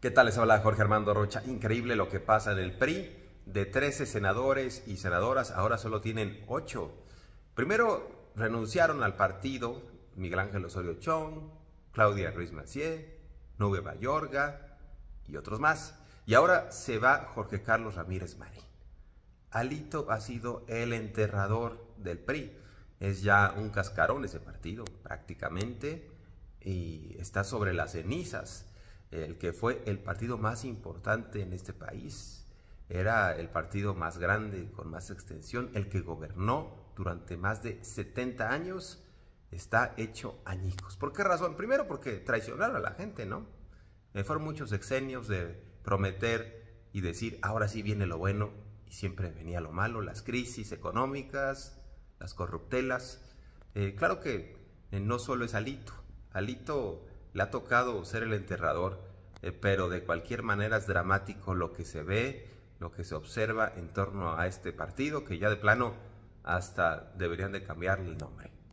¿Qué tal les habla Jorge Armando Rocha? Increíble lo que pasa en el PRI. De 13 senadores y senadoras, ahora solo tienen 8. Primero renunciaron al partido Miguel Ángel Osorio Chong, Claudia Ruiz Macié, Nube Mayorga y otros más. Y ahora se va Jorge Carlos Ramírez Marín. Alito ha sido el enterrador del PRI. Es ya un cascarón ese partido prácticamente y está sobre las cenizas el que fue el partido más importante en este país, era el partido más grande, con más extensión, el que gobernó durante más de 70 años, está hecho añicos. ¿Por qué razón? Primero porque traicionaron a la gente, ¿no? Eh, fueron muchos exenios de prometer y decir, ahora sí viene lo bueno, y siempre venía lo malo, las crisis económicas, las corruptelas. Eh, claro que eh, no solo es Alito, Alito le ha tocado ser el enterrador, eh, pero de cualquier manera es dramático lo que se ve, lo que se observa en torno a este partido, que ya de plano hasta deberían de cambiarle el nombre.